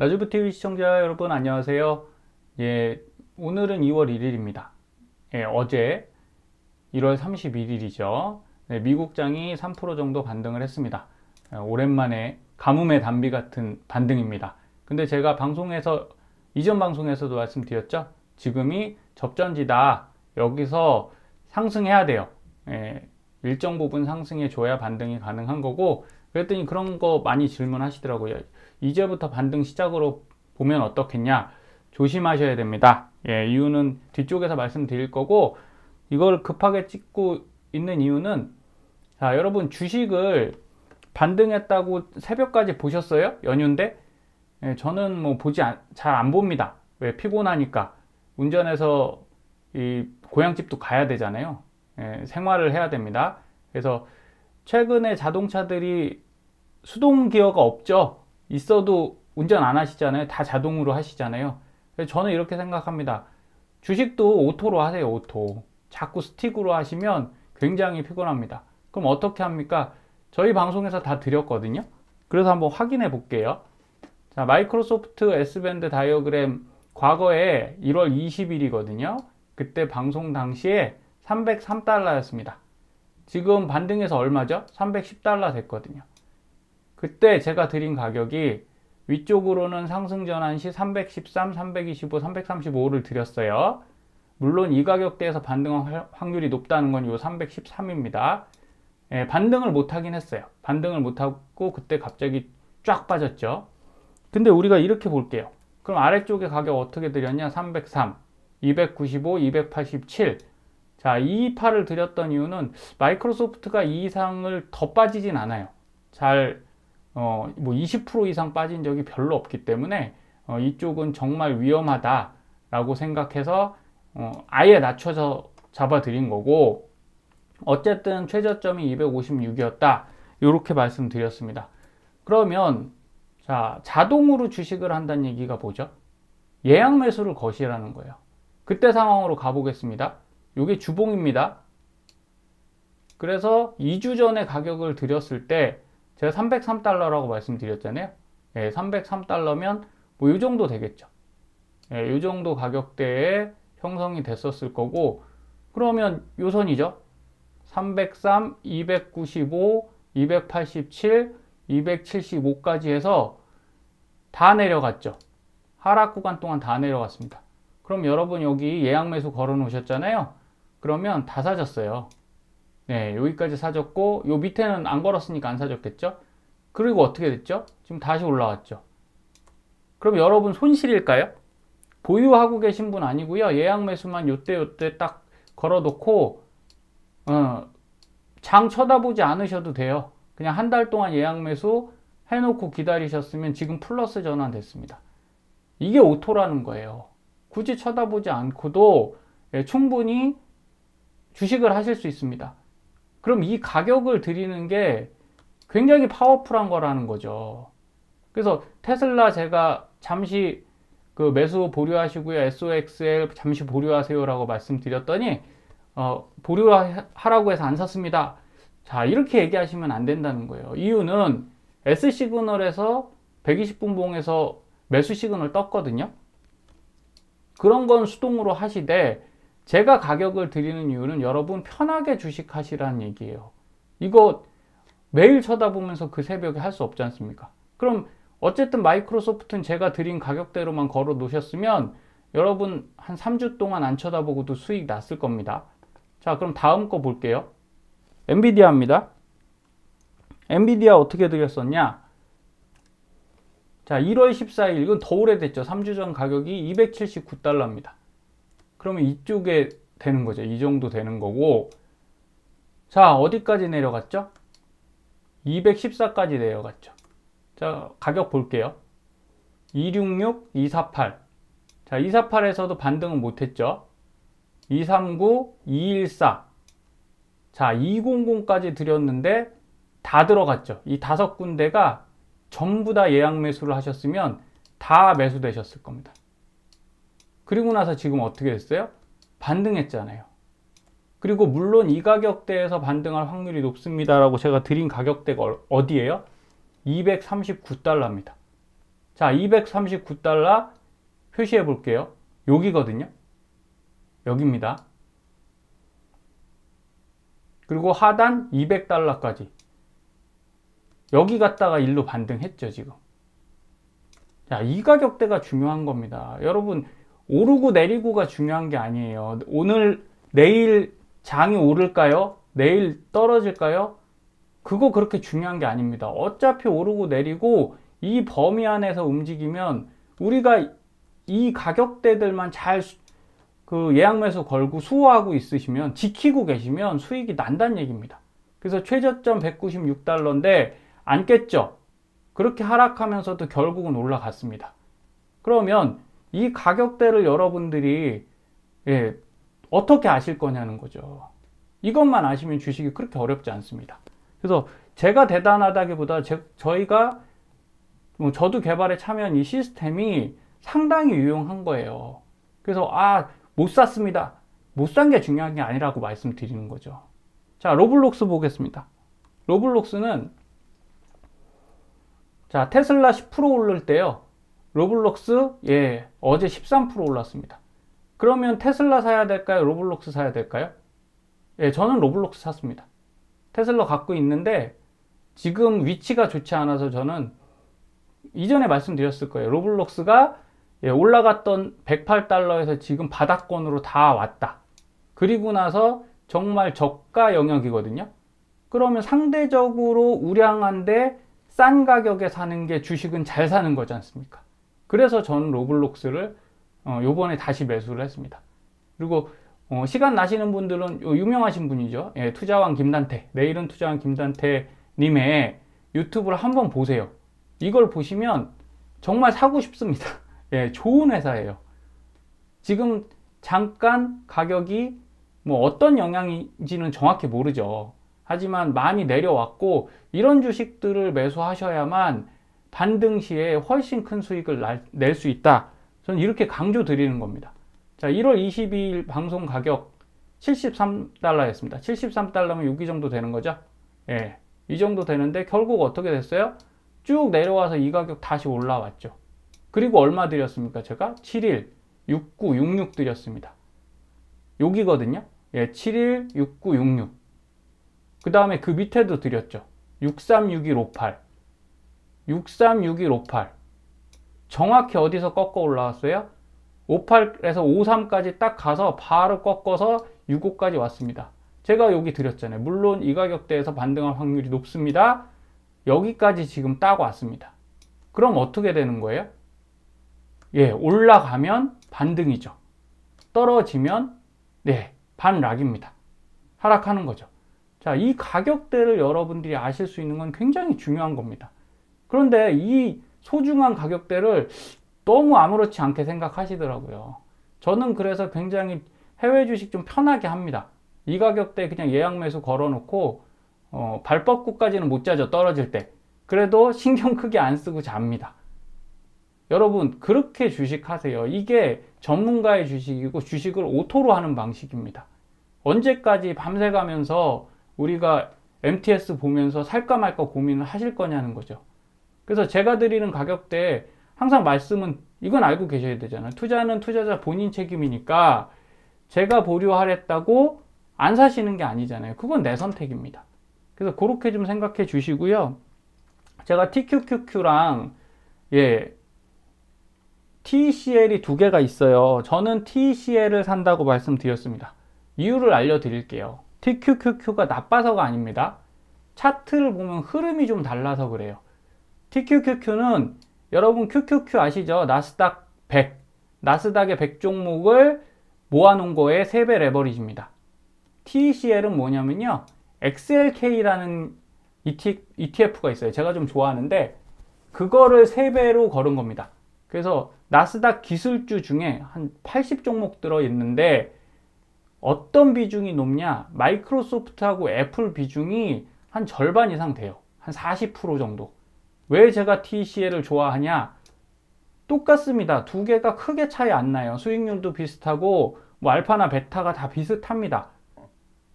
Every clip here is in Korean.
라즈부TV 시청자 여러분 안녕하세요. 예, 오늘은 2월 1일입니다. 예, 어제 1월 31일이죠. 네, 미국장이 3% 정도 반등을 했습니다. 어, 오랜만에 가뭄의 단비 같은 반등입니다. 근데 제가 방송에서 이전 방송에서도 말씀드렸죠. 지금이 접전지다. 여기서 상승해야 돼요. 예, 일정 부분 상승해 줘야 반등이 가능한 거고 그랬더니 그런 거 많이 질문하시더라고요. 이제부터 반등 시작으로 보면 어떻겠냐 조심하셔야 됩니다 예, 이유는 뒤쪽에서 말씀드릴 거고 이걸 급하게 찍고 있는 이유는 자 여러분 주식을 반등했다고 새벽까지 보셨어요? 연휴인데 예, 저는 뭐 보지 잘 안 봅니다 왜 피곤하니까 운전해서 이 고향집도 가야 되잖아요 예, 생활을 해야 됩니다 그래서 최근에 자동차들이 수동 기어가 없죠 있어도 운전 안 하시잖아요. 다 자동으로 하시잖아요. 저는 이렇게 생각합니다. 주식도 오토로 하세요. 오토. 자꾸 스틱으로 하시면 굉장히 피곤합니다. 그럼 어떻게 합니까? 저희 방송에서 다 드렸거든요. 그래서 한번 확인해 볼게요. 자, 마이크로소프트 S밴드 다이어그램 과거에 1월 20일이거든요. 그때 방송 당시에 303달러였습니다. 지금 반등해서 얼마죠? 310달러 됐거든요. 그때 제가 드린 가격이 위쪽으로는 상승 전환 시 313, 325, 335를 드렸어요. 물론 이 가격대에서 반등할 확률이 높다는 건 이 313입니다. 예, 반등을 못 하긴 했어요. 반등을 못 하고 그때 갑자기 쫙 빠졌죠. 근데 우리가 이렇게 볼게요. 그럼 아래쪽에 가격 어떻게 드렸냐? 303, 295, 287. 자, 228을 드렸던 이유는 마이크로소프트가 이 이상을 더 빠지진 않아요. 잘 어, 뭐 20% 이상 빠진 적이 별로 없기 때문에 어, 이쪽은 정말 위험하다라고 생각해서 어, 아예 낮춰서 잡아드린 거고 어쨌든 최저점이 256이었다 이렇게 말씀드렸습니다. 그러면 자 자동으로 주식을 한다는 얘기가 뭐죠? 예약 매수를 거시라는 거예요. 그때 상황으로 가보겠습니다. 이게 주봉입니다. 그래서 2주 전에 가격을 드렸을 때 제가 303달러라고 말씀드렸잖아요. 예, 303달러면 뭐 이 정도 되겠죠. 예, 이 정도 가격대에 형성이 됐었을 거고 그러면 요선이죠. 303, 295, 287, 275까지 해서 다 내려갔죠. 하락 구간 동안 다 내려갔습니다. 그럼 여러분 여기 예약 매수 걸어 놓으셨잖아요. 그러면 다 사졌어요. 네, 여기까지 사줬고 요 밑에는 안 걸었으니까 안 사줬겠죠? 그리고 어떻게 됐죠? 지금 다시 올라왔죠. 그럼 여러분 손실일까요? 보유하고 계신 분 아니고요. 예약 매수만 요때 요때 딱 걸어놓고 어, 장 쳐다보지 않으셔도 돼요. 그냥 한 달 동안 예약 매수 해놓고 기다리셨으면 지금 플러스 전환 됐습니다. 이게 오토라는 거예요. 굳이 쳐다보지 않고도 예, 충분히 주식을 하실 수 있습니다. 그럼 이 가격을 드리는 게 굉장히 파워풀한 거라는 거죠. 그래서 테슬라 제가 잠시 그 매수 보류하시고요. SOXL 잠시 보류하세요라고 말씀드렸더니 어, 보류하라고 해서 안 샀습니다. 자, 이렇게 얘기하시면 안 된다는 거예요. 이유는 S 시그널에서 120분 봉에서 매수 시그널 떴거든요. 그런 건 수동으로 하시되 제가 가격을 드리는 이유는 여러분 편하게 주식하시라는 얘기예요. 이거 매일 쳐다보면서 그 새벽에 할 수 없지 않습니까? 그럼 어쨌든 마이크로소프트는 제가 드린 가격대로만 걸어 놓으셨으면 여러분 한 3주 동안 안 쳐다보고도 수익 났을 겁니다. 자 그럼 다음 거 볼게요. 엔비디아입니다. 엔비디아 어떻게 드렸었냐? 자 1월 14일 이건 더 오래됐죠. 3주 전 가격이 279달러입니다. 그러면 이쪽에 되는 거죠. 이 정도 되는 거고 자 어디까지 내려갔죠? 214까지 내려갔죠. 자 가격 볼게요. 266, 248 자, 248에서도 반등은 못했죠. 239, 214. 자, 200까지 드렸는데 다 들어갔죠. 이 다섯 군데가 전부 다 예약 매수를 하셨으면 다 매수되셨을 겁니다. 그리고 나서 지금 어떻게 됐어요 반등했잖아요. 그리고 물론 이 가격대에서 반등할 확률이 높습니다라고 제가 드린 가격대가 어디예요? 239달러입니다. 자, 239달러 표시해 볼게요. 여기거든요. 여기입니다. 그리고 하단 200달러까지 여기 갔다가 일로 반등했죠 지금 자이 가격대가 중요한 겁니다 여러분 오르고 내리고가 중요한 게 아니에요. 오늘, 내일 장이 오를까요? 내일 떨어질까요? 그거 그렇게 중요한 게 아닙니다. 어차피 오르고 내리고 이 범위 안에서 움직이면 우리가 이 가격대들만 잘 그 예약 매수 걸고 수호하고 있으시면 지키고 계시면 수익이 난다는 얘기입니다. 그래서 최저점 196달러인데 안 깼죠? 그렇게 하락하면서도 결국은 올라갔습니다. 그러면 이 가격대를 여러분들이 예, 어떻게 아실 거냐는 거죠. 이것만 아시면 주식이 그렇게 어렵지 않습니다. 그래서 제가 대단하다기보다 제, 저희가 뭐 저도 개발에 참여한 이 시스템이 상당히 유용한 거예요. 그래서 아, 못 샀습니다. 못 산 게 중요한 게 아니라고 말씀드리는 거죠. 자, 로블록스 보겠습니다. 로블록스는 자, 테슬라 10% 오를 때요. 로블록스 예 어제 13% 올랐습니다 그러면 테슬라 사야 될까요 로블록스 사야 될까요 예 저는 로블록스 샀습니다 테슬라 갖고 있는데 지금 위치가 좋지 않아서 저는 이전에 말씀드렸을 거예요 로블록스가 예, 올라갔던 108달러에서 지금 바닥권으로 다 왔다 그리고 나서 정말 저가 영역이거든요 그러면 상대적으로 우량한데 싼 가격에 사는 게 주식은 잘 사는 거지 않습니까 그래서 저는 로블록스를 어, 요번에 다시 매수를 했습니다. 그리고 어, 시간 나시는 분들은 유명하신 분이죠. 예, 투자왕 김단태, 내일은 투자왕 김단태 님의 유튜브를 한번 보세요. 이걸 보시면 정말 사고 싶습니다. 예, 좋은 회사예요. 지금 잠깐 가격이 뭐 어떤 영향인지는 정확히 모르죠. 하지만 많이 내려왔고 이런 주식들을 매수하셔야만 반등 시에 훨씬 큰 수익을 낼 수 있다. 저는 이렇게 강조 드리는 겁니다. 자, 1월 22일 방송 가격 73달러였습니다. 73달러면 6위 정도 되는 거죠. 예. 이 정도 되는데 결국 어떻게 됐어요? 쭉 내려와서 이 가격 다시 올라왔죠. 그리고 얼마 드렸습니까? 제가 7일 6966 드렸습니다. 여기거든요. 예, 7일 6966. 그 다음에 그 밑에도 드렸죠. 636158. 636158 정확히 어디서 꺾어 올라왔어요? 58에서 53까지 딱 가서 바로 꺾어서 65까지 왔습니다. 제가 여기 드렸잖아요. 물론 이 가격대에서 반등할 확률이 높습니다. 여기까지 지금 따고 왔습니다. 그럼 어떻게 되는 거예요? 예, 올라가면 반등이죠. 떨어지면 네, 반락입니다. 하락하는 거죠. 자, 이 가격대를 여러분들이 아실 수 있는 건 굉장히 중요한 겁니다. 그런데 이 소중한 가격대를 너무 아무렇지 않게 생각하시더라고요. 저는 그래서 굉장히 해외 주식 좀 편하게 합니다. 이 가격대 그냥 예약 매수 걸어놓고 어, 발 뻗고까지는 못 자죠 떨어질 때 그래도 신경 크게 안 쓰고 잡니다 여러분 그렇게 주식하세요 이게 전문가의 주식이고 주식을 오토로 하는 방식입니다 언제까지 밤새 가면서 우리가 MTS 보면서 살까 말까 고민을 하실 거냐는 거죠 그래서 제가 드리는 가격대 항상 말씀은 이건 알고 계셔야 되잖아요. 투자는 투자자 본인 책임이니까 제가 보류하랬다고 안 사시는 게 아니잖아요. 그건 내 선택입니다. 그래서 그렇게 좀 생각해 주시고요. 제가 TQQQ랑 예 TCL이 두 개가 있어요. 저는 TCL을 산다고 말씀드렸습니다. 이유를 알려드릴게요. TQQQ가 나빠서가 아닙니다. 차트를 보면 흐름이 좀 달라서 그래요. TQQQ는 여러분 QQQ 아시죠? 나스닥 100, 나스닥의 100 종목을 모아놓은 거에 3배 레버리지입니다. t e c l 은 뭐냐면요. XLK라는 ETF가 있어요. 제가 좀 좋아하는데 그거를 3배로 걸은 겁니다. 그래서 나스닥 기술주 중에 한80 종목 들어있는데 어떤 비중이 높냐? 마이크로소프트하고 애플 비중이 한 절반 이상 돼요. 한 40% 정도. 왜 제가 TCL을 좋아하냐? 똑같습니다. 두 개가 크게 차이 안 나요. 수익률도 비슷하고 뭐 알파나 베타가 다 비슷합니다.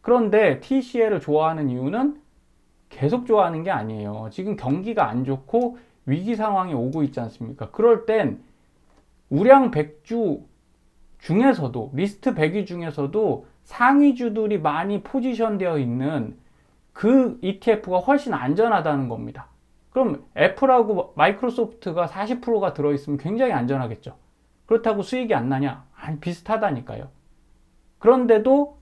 그런데 TCL을 좋아하는 이유는 계속 좋아하는 게 아니에요. 지금 경기가 안 좋고 위기 상황이 오고 있지 않습니까? 그럴 땐 우량 100주 중에서도 리스트 100위 중에서도 상위주들이 많이 포지션 되어 있는 그 ETF가 훨씬 안전하다는 겁니다. 그럼 애플하고 마이크로소프트가 40%가 들어있으면 굉장히 안전하겠죠. 그렇다고 수익이 안 나냐? 아니, 비슷하다니까요. 그런데도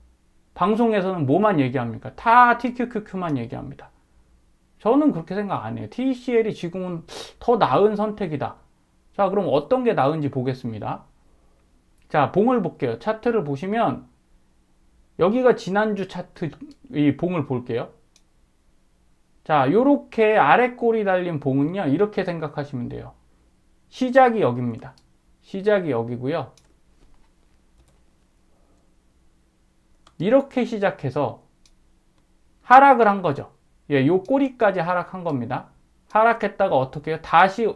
방송에서는 뭐만 얘기합니까? 다 TQQQ만 얘기합니다. 저는 그렇게 생각 안 해요. TCL이 지금은 더 나은 선택이다. 자, 그럼 어떤 게 나은지 보겠습니다. 자, 봉을 볼게요. 차트를 보시면 여기가 지난주 차트 이 봉을 볼게요. 자, 요렇게 아래 꼬리 달린 봉은요. 이렇게 생각하시면 돼요. 시작이 여기입니다. 시작이 여기고요. 이렇게 시작해서 하락을 한 거죠. 예, 요 꼬리까지 하락한 겁니다. 하락했다가 어떻게 해요? 다시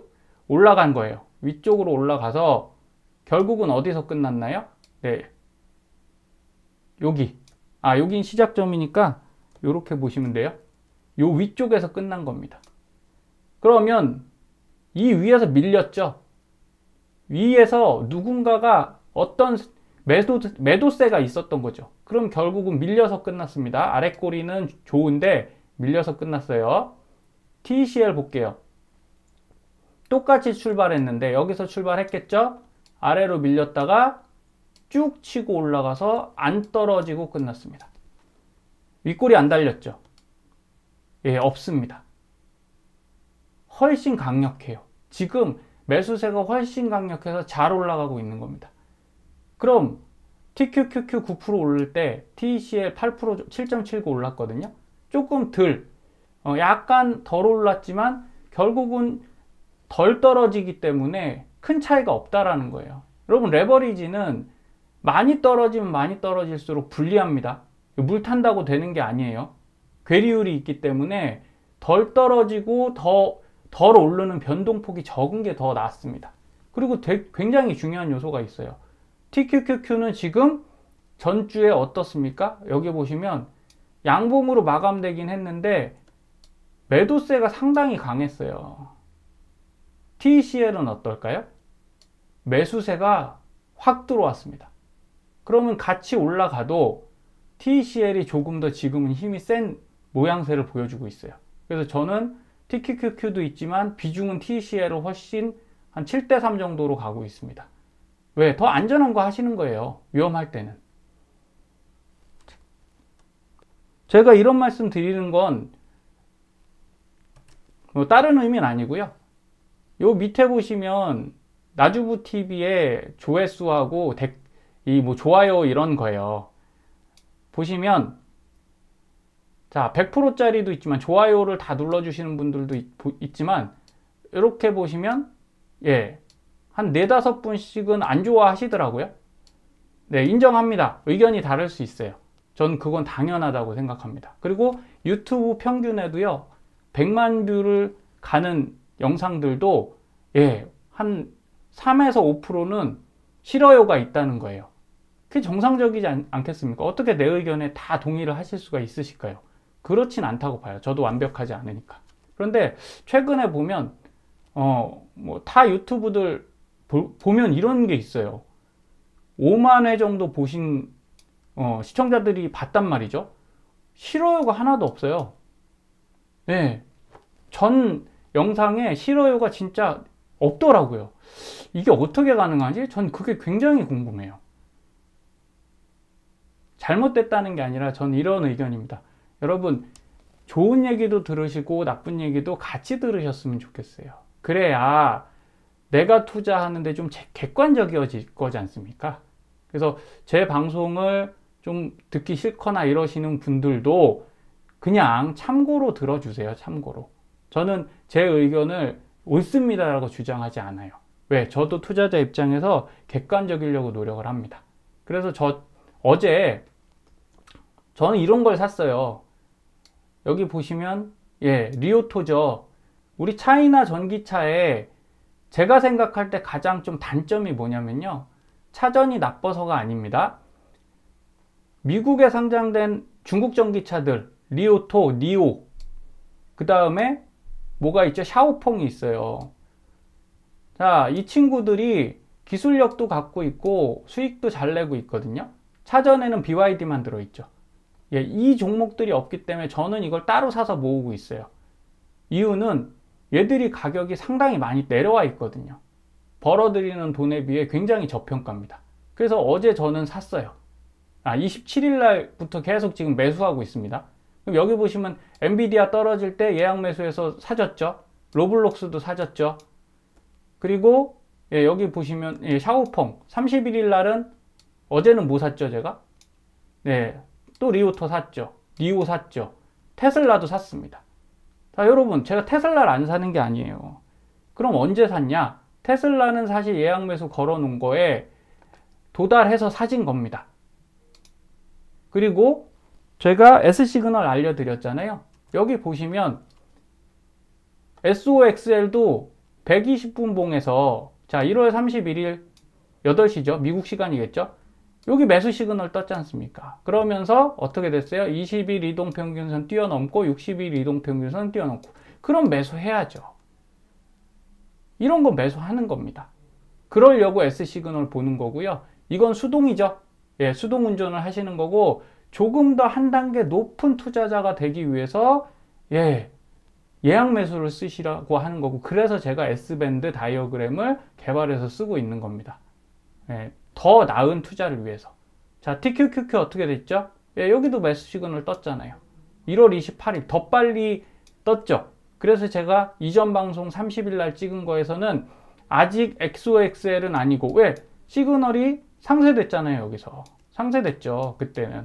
올라간 거예요. 위쪽으로 올라가서 결국은 어디서 끝났나요? 네. 여기. 아, 여긴 시작점이니까 요렇게 보시면 돼요. 요 위쪽에서 끝난 겁니다. 그러면 이 위에서 밀렸죠. 위에서 누군가가 어떤 매도, 매도세가 있었던 거죠. 그럼 결국은 밀려서 끝났습니다. 아래 꼬리는 좋은데 밀려서 끝났어요. TCL 볼게요. 똑같이 출발했는데 여기서 출발했겠죠? 아래로 밀렸다가 쭉 치고 올라가서 안 떨어지고 끝났습니다. 윗골이 안 달렸죠? 예, 없습니다. 훨씬 강력해요. 지금 매수세가 훨씬 강력해서 잘 올라가고 있는 겁니다. 그럼 TQQQ 9% 오를 때 TECL 8% 7.79 올랐거든요. 조금 덜, 어, 약간 덜 올랐지만 결국은 덜 떨어지기 때문에 큰 차이가 없다라는 거예요. 여러분 레버리지는 많이 떨어지면 많이 떨어질수록 불리합니다. 물 탄다고 되는 게 아니에요. 괴리율이 있기 때문에 덜 떨어지고 더덜 오르는 변동폭이 적은 게 더 낫습니다. 그리고 굉장히 중요한 요소가 있어요. TQQQ는 지금 전주에 어떻습니까? 여기 보시면 양봉으로 마감되긴 했는데 매도세가 상당히 강했어요. TCL은 어떨까요? 매수세가 확 들어왔습니다. 그러면 같이 올라가도 TCL이 조금 더 지금은 힘이 센 모양새를 보여주고 있어요. 그래서 저는 TQQQ도 있지만 비중은 TCL로 훨씬 한 7대 3 정도로 가고 있습니다. 왜? 더 안전한 거 하시는 거예요. 위험할 때는. 제가 이런 말씀 드리는 건 뭐 다른 의미는 아니고요. 요 밑에 보시면 나주부 TV의 조회수하고 이뭐 좋아요 이런 거예요. 보시면 자 100%짜리도 있지만 좋아요를 다 눌러주시는 분들도 있, 지만 이렇게 보시면 예한 4 5 분씩은 안 좋아하시더라고요 네 인정합니다 의견이 다를 수 있어요 전 그건 당연하다고 생각합니다 그리고 유튜브 평균에도요 100만 뷰를 가는 영상들도 예한 3에서 5%는 싫어요가 있다는 거예요 그게 정상적이지 않, 않겠습니까 어떻게 내 의견에 다 동의를 하실 수가 있으실까요 그렇진 않다고 봐요. 저도 완벽하지 않으니까. 그런데 최근에 보면 어뭐타 유튜브들 보, 보면 이런 게 있어요. 5만 회 정도 보신 어, 시청자들이 봤단 말이죠. 싫어요가 하나도 없어요. 네. 전 영상에 싫어요가 진짜 없더라고요. 이게 어떻게 가능한지 전 그게 굉장히 궁금해요. 잘못됐다는 게 아니라 전 이런 의견입니다. 여러분 좋은 얘기도 들으시고 나쁜 얘기도 같이 들으셨으면 좋겠어요. 그래야 내가 투자하는데 좀 객관적이어질 거지 않습니까? 그래서 제 방송을 좀 듣기 싫거나 이러시는 분들도 그냥 참고로 들어주세요. 참고로. 저는 제 의견을 옳습니다라고 주장하지 않아요. 왜? 저도 투자자 입장에서 객관적이려고 노력을 합니다. 그래서 저 어제 저는 이런 걸 샀어요. 여기 보시면 예 리오토죠 우리 차이나 전기차에 제가 생각할 때 가장 좀 단점이 뭐냐면요 차전이 나빠서가 아닙니다 미국에 상장된 중국 전기차들 리오토, 니오 그 다음에 뭐가 있죠? 샤오펑이 있어요 자, 이 친구들이 기술력도 갖고 있고 수익도 잘 내고 있거든요 차전에는 BYD만 들어있죠 예, 이 종목들이 없기 때문에 저는 이걸 따로 사서 모으고 있어요. 이유는 얘들이 가격이 상당히 많이 내려와 있거든요. 벌어들이는 돈에 비해 굉장히 저평가입니다. 그래서 어제 저는 샀어요. 아, 27일 날부터 계속 지금 매수하고 있습니다. 그럼 여기 보시면 엔비디아 떨어질 때 예약 매수해서 사줬죠. 로블록스도 사줬죠. 그리고 예, 여기 보시면 예, 샤오펑 31일 날은 어제는 뭐 샀죠 제가. 네, 또 리오터 샀죠. 니오 샀죠. 테슬라도 샀습니다. 자, 여러분, 제가 테슬라를 안 사는 게 아니에요. 그럼 언제 샀냐? 테슬라는 사실 예약 매수 걸어 놓은 거에 도달해서 사진 겁니다. 그리고 제가 S시그널 알려드렸잖아요. 여기 보시면 SOXL도 120분 봉에서 자 1월 31일 8시죠. 미국 시간이겠죠. 여기 매수 시그널 떴지 않습니까? 그러면서 어떻게 됐어요? 20일 이동 평균선 뛰어넘고 60일 이동 평균선 뛰어넘고 그럼 매수해야죠. 이런 거 매수하는 겁니다. 그러려고 S 시그널 보는 거고요. 이건 수동이죠. 예, 수동 운전을 하시는 거고 조금 더 한 단계 높은 투자자가 되기 위해서 예, 예약 매수를 쓰시라고 하는 거고 그래서 제가 S밴드 다이어그램을 개발해서 쓰고 있는 겁니다. 예, 더 나은 투자를 위해서. 자, TQQQ 어떻게 됐죠? 예, 여기도 매수 시그널 떴잖아요. 1월 28일 더 빨리 떴죠. 그래서 제가 이전 방송 30일 날 찍은 거에서는 아직 XOXL은 아니고 왜? 시그널이 상쇄됐잖아요, 여기서. 상쇄됐죠, 그때는.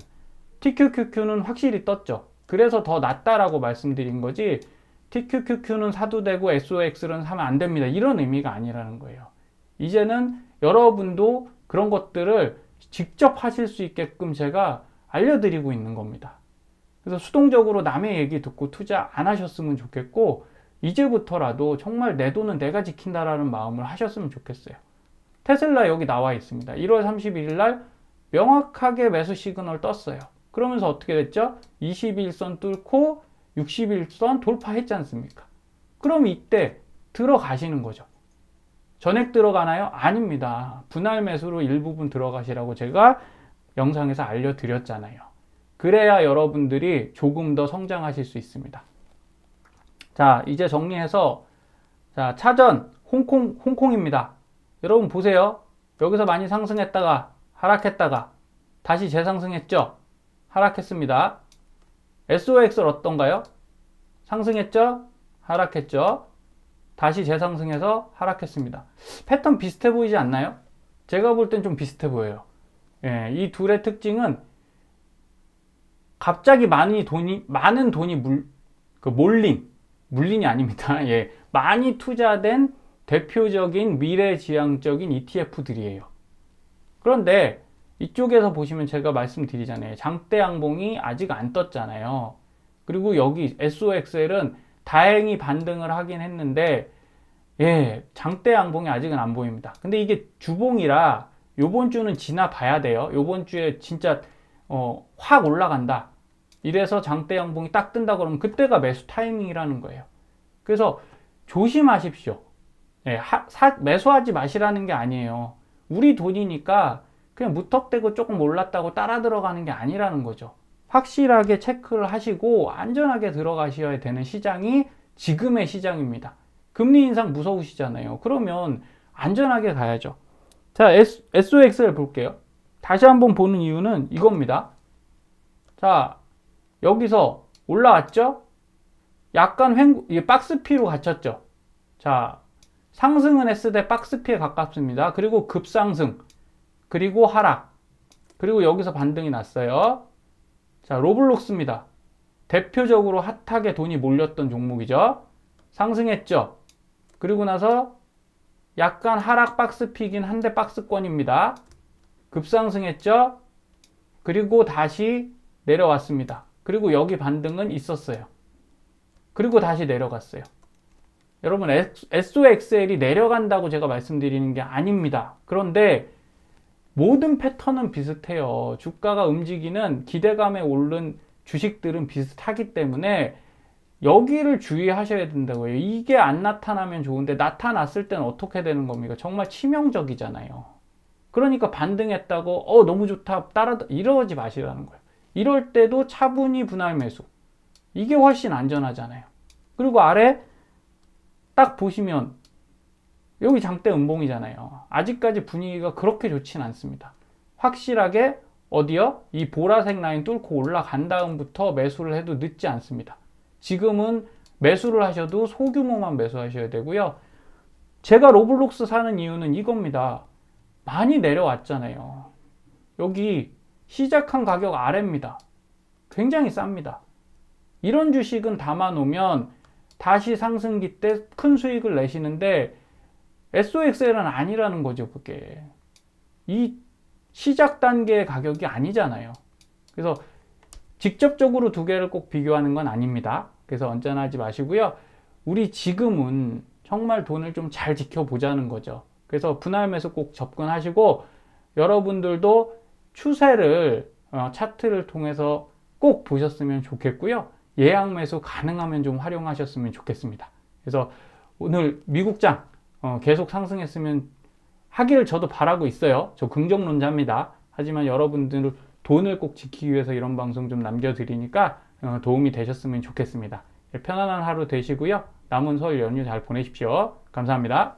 TQQQ는 확실히 떴죠. 그래서 더 낫다라고 말씀드린 거지 TQQQ는 사도 되고 SOX는 사면 안 됩니다. 이런 의미가 아니라는 거예요. 이제는 여러분도 그런 것들을 직접 하실 수 있게끔 제가 알려드리고 있는 겁니다. 그래서 수동적으로 남의 얘기 듣고 투자 안 하셨으면 좋겠고, 이제부터라도 정말 내 돈은 내가 지킨다라는 마음을 하셨으면 좋겠어요. 테슬라 여기 나와 있습니다. 1월 31일 날 명확하게 매수 시그널 떴어요. 그러면서 어떻게 됐죠? 21선 뚫고 61선 돌파했지 않습니까? 그럼 이때 들어가시는 거죠. 전액 들어가나요? 아닙니다. 분할 매수로 일부분 들어가시라고 제가 영상에서 알려드렸잖아요. 그래야 여러분들이 조금 더 성장하실 수 있습니다. 자, 이제 정리해서 자, 차전 홍콩 홍콩입니다. 여러분 보세요. 여기서 많이 상승했다가 하락했다가 다시 재상승했죠? 하락했습니다. s o x 어떤가요? 상승했죠? 하락했죠? 다시 재상승해서 하락했습니다. 패턴 비슷해 보이지 않나요? 제가 볼 땐 좀 비슷해 보여요. 예, 이 둘의 특징은 갑자기 많이 돈이 많은 돈이 물, 그 몰린 물린이 아닙니다. 예, 많이 투자된 대표적인 미래지향적인 ETF들이에요. 그런데 이쪽에서 보시면 제가 말씀드리잖아요. 장대 양봉이 아직 안 떴잖아요. 그리고 여기 SOXL은 다행히 반등을 하긴 했는데 예, 장대 양봉이 아직은 안 보입니다. 근데 이게 주봉이라 요번 주는 지나봐야 돼요. 요번 주에 진짜 어, 확 올라간다. 이래서 장대 양봉이 딱 뜬다 그러면 그때가 매수 타이밍이라는 거예요. 그래서 조심하십시오. 예, 하, 사, 매수하지 마시라는 게 아니에요. 우리 돈이니까 그냥 무턱대고 조금 올랐다고 따라 들어가는 게 아니라는 거죠. 확실하게 체크를 하시고 안전하게 들어가셔야 되는 시장이 지금의 시장입니다. 금리 인상 무서우시잖아요. 그러면 안전하게 가야죠. 자, S, SOX를 볼게요. 다시 한번 보는 이유는 이겁니다. 자, 여기서 올라왔죠? 약간 횡, 박스피로 갇혔죠? 자, 상승은 S대 박스피에 가깝습니다. 그리고 급상승, 그리고 하락, 그리고 여기서 반등이 났어요. 자, 로블록스입니다. 대표적으로 핫하게 돈이 몰렸던 종목이죠. 상승했죠. 그리고 나서 약간 하락 박스피긴 한대 박스권입니다. 급상승했죠. 그리고 다시 내려왔습니다. 그리고 여기 반등은 있었어요. 그리고 다시 내려갔어요. 여러분 SOXL이 내려간다고 제가 말씀드리는 게 아닙니다. 그런데 모든 패턴은 비슷해요. 주가가 움직이는 기대감에 오른 주식들은 비슷하기 때문에 여기를 주의하셔야 된다고요. 해 이게 안 나타나면 좋은데 나타났을 땐 어떻게 되는 겁니까? 정말 치명적이잖아요. 그러니까 반등했다고 어 너무 좋다 따라 이러지 마시라는 거예요. 이럴 때도 차분히 분할 매수. 이게 훨씬 안전하잖아요. 그리고 아래 딱 보시면 여기 장대 음봉이잖아요. 아직까지 분위기가 그렇게 좋진 않습니다. 확실하게 어디요? 이 보라색 라인 뚫고 올라간 다음부터 매수를 해도 늦지 않습니다. 지금은 매수를 하셔도 소규모만 매수하셔야 되고요. 제가 로블록스 사는 이유는 이겁니다. 많이 내려왔잖아요. 여기 시작한 가격 아래입니다. 굉장히 쌉니다. 이런 주식은 담아놓으면 다시 상승기 때 큰 수익을 내시는데 SOXL은 아니라는 거죠, 그게. 이 시작 단계의 가격이 아니잖아요. 그래서 직접적으로 두 개를 꼭 비교하는 건 아닙니다. 그래서 언짢아 하지 마시고요. 우리 지금은 정말 돈을 좀 잘 지켜보자는 거죠. 그래서 분할매수 꼭 접근하시고 여러분들도 추세를 어, 차트를 통해서 꼭 보셨으면 좋겠고요. 예약 매수 가능하면 좀 활용하셨으면 좋겠습니다. 그래서 오늘 미국장 어, 계속 상승했으면 하기를 저도 바라고 있어요. 저 긍정론자입니다. 하지만 여러분들 돈을 꼭 지키기 위해서 이런 방송 좀 남겨드리니까 어, 도움이 되셨으면 좋겠습니다. 편안한 하루 되시고요. 남은 설 연휴 잘 보내십시오. 감사합니다.